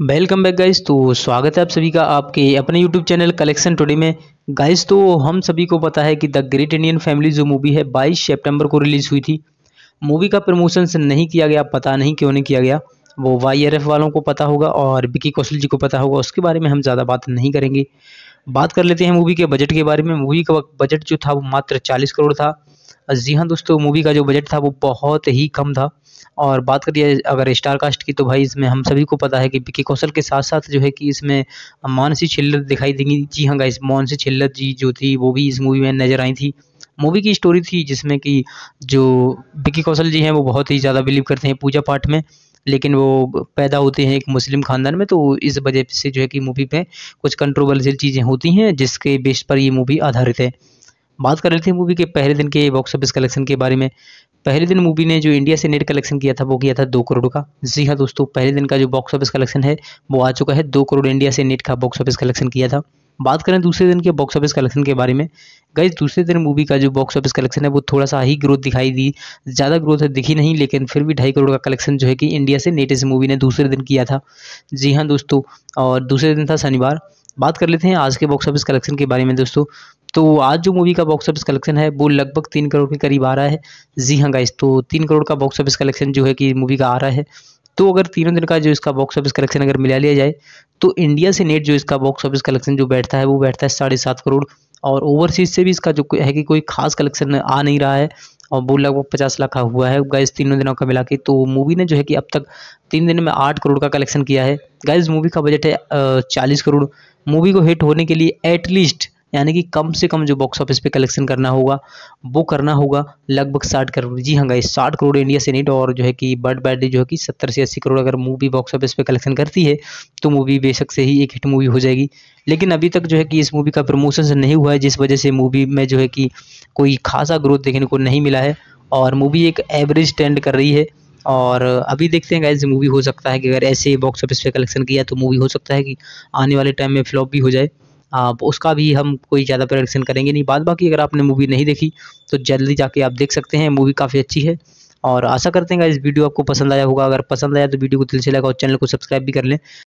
welcome back guys तो स्वागत है आप सभी का आपके अपने यूट्यूब चैनल कलेक्शन टुडे में गाइस तो हम सभी को पता है कि द ग्रेट इंडियन फैमिली जो मूवी है 22 सितंबर को रिलीज़ हुई थी मूवी का प्रमोशंस नहीं किया गया पता नहीं क्यों नहीं किया गया वो वाई वालों को पता होगा और विकी कौशल जी को पता होगा उसके बारे में हम ज़्यादा बात नहीं करेंगे बात कर लेते हैं मूवी के बजट के बारे में मूवी का बजट जो था वो मात्र चालीस करोड़ था जी हाँ दोस्तों मूवी का जो बजट था वो बहुत ही कम था और बात करिए अगर स्टार कास्ट की तो भाई इसमें हम सभी को पता है कि विकी कौशल के साथ साथ जो है कि इसमें मानसी छिल्लत दिखाई देंगी जी हाँ गाइस मानसी छिल्लत जी जो थी वो भी इस मूवी में नज़र आई थी मूवी की स्टोरी थी जिसमें कि जो विकी कौशल जी हैं वो बहुत ही ज़्यादा बिलीव करते हैं पूजा पाठ में लेकिन वो पैदा होते हैं एक मुस्लिम ख़ानदान में तो इस वजह से जो है कि मूवी पे कुछ कंट्रोवर्शियल चीज़ें होती हैं जिसके बेस पर ये मूवी आधारित है बात कर रहे थे मूवी के पहले दिन के बॉक्स ऑफिस कलेक्शन के बारे में पहले दिन मूवी ने जो इंडिया से नेट कलेक्शन किया था वो किया था दो करोड़ का जी हाँ दोस्तों पहले दिन का जो बॉक्स ऑफिस कलेक्शन है वो आ चुका है दो करोड़ इंडिया से नेट का बॉक्स ऑफिस कलेक्शन किया था बात करें दूसरे दिन के बॉक्स ऑफिस कलेक्शन के बारे में गई दूसरे दिन मूवी का जो बॉक्स ऑफिस कलेक्शन है वो थोड़ा सा ही ग्रोथ दिखाई दी ज़्यादा ग्रोथ तो दिखी नहीं लेकिन फिर भी ढाई करोड़ का कलेक्शन जो है कि इंडिया से इस मूवी ने दूसरे दिन किया था जी हाँ दोस्तों और दूसरे दिन था शनिवार बात कर लेते हैं आज के बॉक्स ऑफिस कलेक्शन के बारे में दोस्तों तो आज जो मूवी का बॉक्स ऑफिस कलेक्शन है वो लगभग तीन करोड़ के करीब आ रहा है जी हाँ गाइस तो तीन करोड़ का बॉक्स ऑफिस कलेक्शन जो है कि मूवी का आ रहा है तो अगर तीनों दिन का जो इसका बॉक्स ऑफिस कलेक्शन अगर मिला लिया जाए तो इंडिया से नेट जो इसका बॉक्स ऑफिस कलेक्शन जो बैठता है वो बैठता है साढ़े सात करोड़ और ओवरसीज से भी इसका जो है कि कोई खास कलेक्शन आ नहीं रहा है और वो लगभग पचास लाख का हुआ है गाइज तीनों दिनों का मिला के तो मूवी ने जो है कि अब तक तीन दिन में आठ करोड़ का कलेक्शन किया है गाइज मूवी का बजट है चालीस करोड़ मूवी को हिट होने के लिए एटलीस्ट यानी कि कम से कम जो बॉक्स ऑफिस पे कलेक्शन करना होगा वो करना होगा लगभग साठ करोड़ जी हाँ गाइस साठ करोड़ इंडिया से नहीं और जो है कि बर्ड बैड जो है कि सत्तर से अस्सी करोड़ अगर मूवी बॉक्स ऑफिस पे कलेक्शन करती है तो मूवी बेशक से ही एक हिट मूवी हो जाएगी लेकिन अभी तक जो है कि इस मूवी का प्रमोशन नहीं हुआ है जिस वजह से मूवी में जो है कि कोई खासा ग्रोथ देखने को नहीं मिला है और मूवी एक एवरेज ट्रेंड कर रही है और अभी देखते हैं गाइज मूवी हो सकता है कि अगर ऐसे बॉक्स ऑफिस पे कलेक्शन किया तो मूवी हो सकता है कि आने वाले टाइम में फ्लॉप भी हो जाए आप उसका भी हम कोई ज़्यादा प्रोडक्शन करेंगे नहीं बाद बाकी अगर आपने मूवी नहीं देखी तो जल्दी जाके आप देख सकते हैं मूवी काफ़ी अच्छी है और आशा करते हैं इस वीडियो आपको पसंद आया होगा अगर पसंद आया तो वीडियो को दिल से लगा और चैनल को सब्सक्राइब भी कर लें